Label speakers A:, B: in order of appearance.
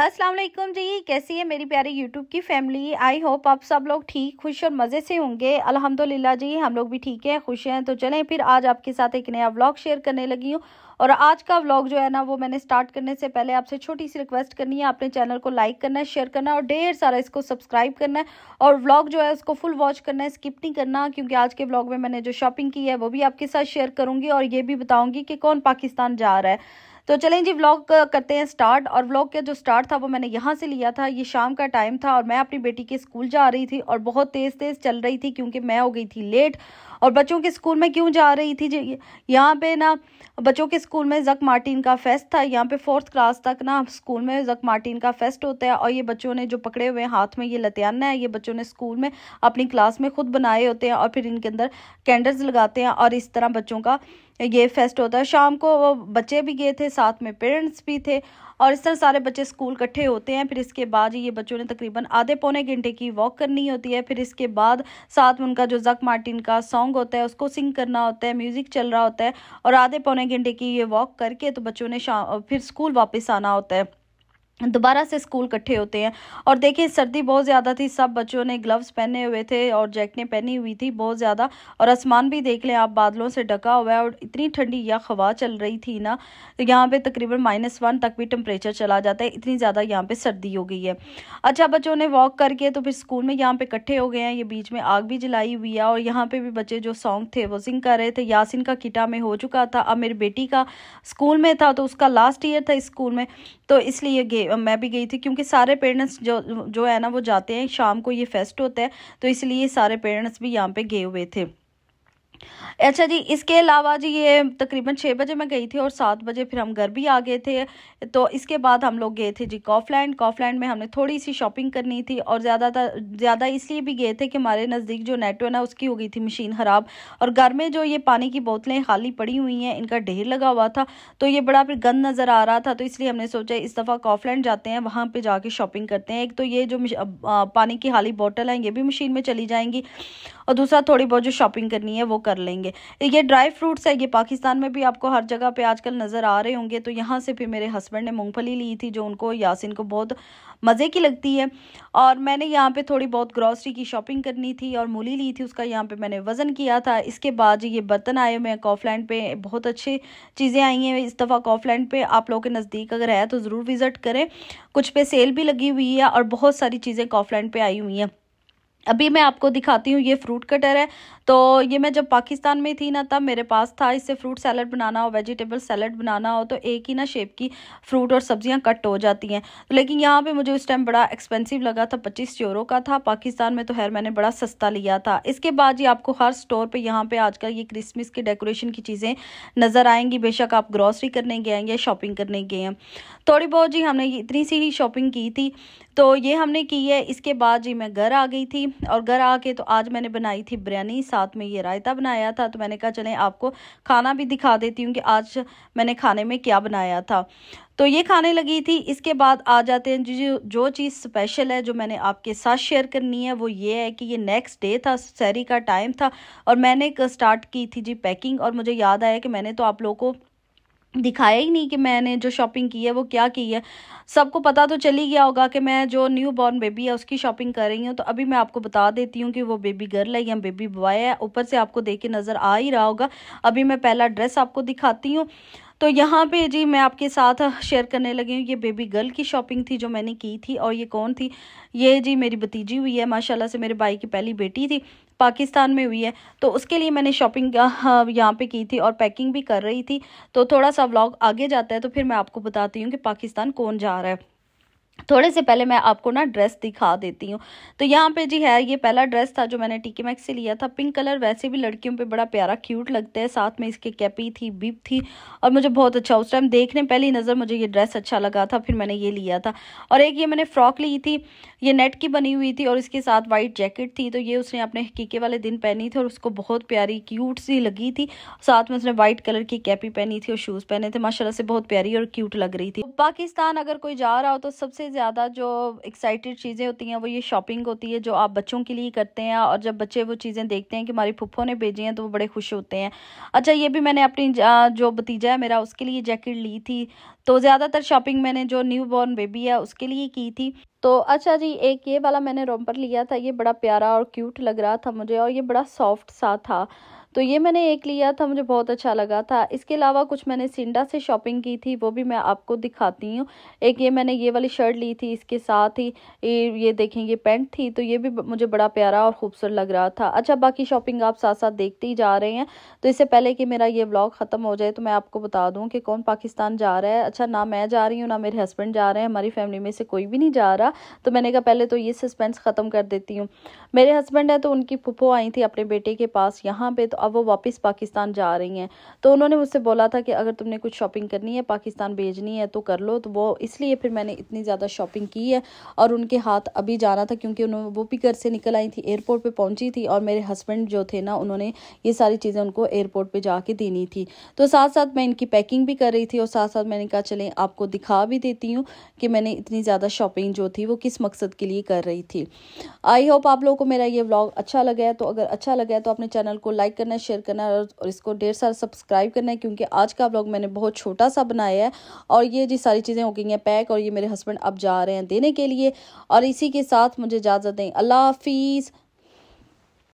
A: असलम जी कैसी है मेरी प्यारी यूट्यूब की फैमिली आई होप आप सब लोग ठीक खुश और मज़े से होंगे अल्हम्दुलिल्लाह जी हम लोग भी ठीक हैं खुश हैं तो चलें फिर आज आपके साथ एक नया व्लॉग शेयर करने लगी हूँ और आज का व्लॉग जो है ना वो मैंने स्टार्ट करने से पहले आपसे छोटी सी रिक्वेस्ट करनी है अपने चैनल को लाइक करना है शेयर करना है और ढेर सारा इसको सब्सक्राइब करना है और व्लॉग जो है उसको फुल वॉच करना है स्किप नहीं करना क्योंकि आज के व्लॉग में मैंने जो शॉपिंग की है वो भी आपके साथ शेयर करूँगी और ये भी बताऊँगी कि कौन पाकिस्तान जा रहा है तो चलें जी व्लॉग करते हैं स्टार्ट और व्लॉग का जो स्टार्ट था वो मैंने यहाँ से लिया था ये शाम का टाइम था और मैं अपनी बेटी के स्कूल जा रही थी और बहुत तेज़ तेज़ चल रही थी क्योंकि मैं हो गई थी लेट और बच्चों के स्कूल में क्यों जा रही थी यहाँ पे ना बच्चों के स्कूल में जक मार्टिन का फेस्ट था यहाँ पे फोर्थ क्लास तक ना स्कूल में जक मार्टिन का फेस्ट होता है और ये बच्चों ने जो पकड़े हुए हाथ में ये लतियाना है ये बच्चों ने स्कूल में अपनी क्लास में खुद बनाए होते हैं और फिर इनके अंदर कैंडल्स लगाते हैं और इस तरह बच्चों का ये फेस्ट होता है शाम को वो बच्चे भी गए थे साथ में पेरेंट्स भी थे और इस तरह सारे बच्चे स्कूल इकट्ठे होते हैं फिर इसके बाद ये बच्चों ने तकरीबन आधे पौने घंटे की वॉक करनी होती है फिर इसके बाद साथ में उनका जो जक मार्टिन का सॉन्ग होता है उसको सिंग करना होता है म्यूज़िक चल रहा होता है और आधे पौने घंटे की ये वॉक करके तो बच्चों ने फिर स्कूल वापस आना होता है दोबारा से स्कूल इकट्ठे होते हैं और देखिए सर्दी बहुत ज़्यादा थी सब बच्चों ने ग्लव्स पहने हुए थे और जैकेटें पहनी हुई थी बहुत ज़्यादा और आसमान भी देख लें आप बादलों से ढका हुआ है और इतनी ठंडी या हवा चल रही थी ना यहाँ पे तकरीबन माइनस वन तक भी टेम्परेचर चला जाता है इतनी ज़्यादा यहाँ पर सर्दी हो गई है अच्छा बच्चों ने वॉक करके तो फिर स्कूल में यहाँ पर इकट्ठे हो गए हैं ये बीच में आग भी जलाई हुई है और यहाँ पर भी बच्चे जो सॉन्ग थे वो सिंग कर रहे थे यासिन का किटा में हो चुका था अब मेरी बेटी का स्कूल में था तो उसका लास्ट ईयर था स्कूल में तो इसलिए मैं भी गई थी क्योंकि सारे पेरेंट्स जो जो है ना वो जाते हैं शाम को ये फेस्ट होता है तो इसलिए सारे पेरेंट्स भी यहाँ पे गए हुए थे अच्छा जी इसके अलावा जी ये तकरीबन छः बजे मैं गई थी और सात बजे फिर हम घर भी आ गए थे तो इसके बाद हम लोग गए थे जी कॉफलैंड कॉफलैंड में हमने थोड़ी सी शॉपिंग करनी थी और ज़्यादातर ज़्यादा इसलिए भी गए थे कि हमारे नज़दीक जो नेटवर्क है उसकी हो गई थी मशीन ख़राब और घर में जो ये पानी की बोतलें खाली पड़ी हुई हैं इनका ढेर लगा हुआ था तो ये बड़ा फिर गंद नज़र आ रहा था तो इसलिए हमने सोचा इस दफ़ा कॉफलैंड जाते हैं वहाँ पर जाके शॉपिंग करते हैं एक तो ये जो पानी की खाली बॉटल हैं ये भी मशीन में चली जाएंगी और दूसरा थोड़ी बहुत जो शॉपिंग करनी है वो कर लेंगे ये ड्राई फ्रूट्स है ये पाकिस्तान में भी आपको हर जगह पे आजकल नज़र आ रहे होंगे तो यहाँ से फिर मेरे हस्बैंड ने मूँगफली ली थी जो उनको यासिन को बहुत मज़े की लगती है और मैंने यहाँ पे थोड़ी बहुत ग्रॉसरी की शॉपिंग करनी थी और मूली ली थी उसका यहाँ पे मैंने वज़न किया था इसके बाद ये बर्तन आए हुए हैं कॉफलैंड पे बहुत अच्छी चीज़ें आई हैं इस दफ़ा कॉफलैंड पे आप लोगों के नज़दीक अगर है तो ज़रूर विज़िट करें कुछ पे सेल भी लगी हुई है और बहुत सारी चीज़ें कॉफलैंड पे आई हुई हैं अभी मैं आपको दिखाती हूँ ये फ्रूट कटर है तो ये मैं जब पाकिस्तान में थी ना तब मेरे पास था इससे फ्रूट सैलड बनाना हो वेजिटेबल सैलड बनाना हो तो एक ही ना शेप की फ्रूट और सब्जियाँ कट हो जाती हैं लेकिन यहाँ पे मुझे उस टाइम बड़ा एक्सपेंसिव लगा था पच्चीस यूरो का था पाकिस्तान में तो खैर मैंने बड़ा सस्ता लिया था इसके बाद ये आपको हर स्टोर पर यहाँ पर आजकल ये क्रिसमस की डेकोरेशन की चीज़ें नज़र आएंगी बेशक आप ग्रॉसरी करने गए हैं या शॉपिंग करने गए हैं थोड़ी बहुत जी हमने इतनी सी ही शॉपिंग की थी तो ये हमने की है इसके बाद जी मैं घर आ गई थी और घर आके तो आज मैंने बनाई थी बिरयानी साथ में ये रायता बनाया था तो मैंने कहा चलें आपको खाना भी दिखा देती हूँ कि आज मैंने खाने में क्या बनाया था तो ये खाने लगी थी इसके बाद आ जाते हैं जो जो चीज़ स्पेशल है जो मैंने आपके साथ शेयर करनी है वो ये है कि ये नेक्स्ट डे था सैरी का टाइम था और मैंने स्टार्ट की थी जी पैकिंग और मुझे याद आया कि मैंने तो आप लोगों को दिखाया ही नहीं कि मैंने जो शॉपिंग की है वो क्या की है सबको पता तो चल ही गया होगा कि मैं जो न्यू बॉर्न बेबी है उसकी शॉपिंग कर रही हूँ तो अभी मैं आपको बता देती हूँ कि वो बेबी गर्ल है या बेबी बॉय है ऊपर से आपको देख के नज़र आ ही रहा होगा अभी मैं पहला ड्रेस आपको दिखाती हूँ तो यहाँ पे जी मैं आपके साथ शेयर करने लगी हूँ ये बेबी गर्ल की शॉपिंग थी जो मैंने की थी और ये कौन थी ये जी मेरी भतीजी हुई है माशाल्लाह से मेरे भाई की पहली बेटी थी पाकिस्तान में हुई है तो उसके लिए मैंने शॉपिंग यहाँ पे की थी और पैकिंग भी कर रही थी तो थोड़ा सा व्लॉग आगे जाता है तो फिर मैं आपको बताती हूँ कि पाकिस्तान कौन जा रहा है थोड़े से पहले मैं आपको ना ड्रेस दिखा देती हूँ तो यहाँ पे जी है ये पहला ड्रेस था जो मैंने टीके मैक्स से लिया था पिंक कलर वैसे भी लड़कियों पे बड़ा प्यारा क्यूट लगता है साथ में इसके कैपी थी बिप थी और मुझे बहुत अच्छा उस टाइम देखने पहली नज़र मुझे ये ड्रेस अच्छा लगा था फिर मैंने ये लिया था और एक ये मैंने फ्रॉक ली थी ये नेट की बनी हुई थी और इसके साथ वाइट जैकेट थी तो ये उसने अपने हकीके वाले दिन पहनी थी और उसको बहुत प्यारी क्यूट सी लगी थी साथ में उसने वाइट कलर की कैपी पहनी थी और शूज़ पहने थे माशाला से बहुत प्यारी और क्यूट लग रही थी तो पाकिस्तान अगर कोई जा रहा हो तो सबसे सबसे ज़्यादा जो एक्साइटेड चीज़ें होती हैं वो ये शॉपिंग होती है जो आप बच्चों के लिए करते हैं और जब बच्चे वो चीज़ें देखते हैं कि हमारी फुप्पो ने भेजी हैं तो वो बड़े खुश होते हैं अच्छा ये भी मैंने अपनी जो भतीजा है मेरा उसके लिए जैकेट ली थी तो ज़्यादातर शॉपिंग मैंने जो न्यू बॉर्न बेबी है उसके लिए की थी तो अच्छा जी एक ये वाला मैंने रोमपर लिया था ये बड़ा प्यारा और क्यूट लग रहा था मुझे और ये बड़ा सॉफ्ट सा था तो ये मैंने एक लिया था मुझे बहुत अच्छा लगा था इसके अलावा कुछ मैंने सिंडा से शॉपिंग की थी वो भी मैं आपको दिखाती हूँ एक ये मैंने ये वाली शर्ट ली थी इसके साथ ही ये देखें ये पेंट थी तो ये भी मुझे बड़ा प्यारा और खूबसूरत लग रहा था अच्छा बाकी शॉपिंग आप साथ साथ देखते ही जा रहे हैं तो इससे पहले कि मेरा ये ब्लॉग ख़त्म हो जाए तो मैं आपको बता दूँ कि कौन पाकिस्तान जा रहा है अच्छा ना मैं जा रही हूँ ना मेरे हस्बैंड जा रहे हैं हमारी फैमिली में से कोई भी नहीं जा रहा तो मैंने कहा पहले तो ये सस्पेंस ख़त्म कर देती हूँ मेरे हस्बैंड है तो उनकी पुप्पो आई थी अपने बेटे के पास यहाँ पर तो अब वो वापस पाकिस्तान जा रही हैं तो उन्होंने मुझसे बोला था कि अगर तुमने कुछ शॉपिंग करनी है पाकिस्तान भेजनी है तो कर लो तो वो इसलिए फिर मैंने इतनी ज़्यादा शॉपिंग की है और उनके हाथ अभी जाना था क्योंकि उन्होंने वो भी घर से निकल आई थी एयरपोर्ट पर पहुँची थी और मेरे हस्बैंड जो थे ना उन्होंने ये सारी चीज़ें उनको एयरपोर्ट पर जा देनी थी तो साथ साथ मैं इनकी पैकिंग भी कर रही थी और साथ साथ मैंने कहा चलें आपको दिखा भी देती हूँ कि मैंने इतनी ज़्यादा शॉपिंग जो थी वो किस मकसद के लिए कर रही थी आई होप आप लोगों को मेरा ये व्लॉग अच्छा लगा है तो अगर अच्छा लगा है तो अपने चैनल को लाइक कर करना है शेयर करना है और इसको ढेर सारा सब्सक्राइब करना है क्योंकि आज का ब्लॉग मैंने बहुत छोटा सा बनाया है और ये जी सारी चीज़ें हो गई हैं पैक और ये मेरे हस्बैंड अब जा रहे हैं देने के लिए और इसी के साथ मुझे इजाज़त दें अल्लाह हाफिज़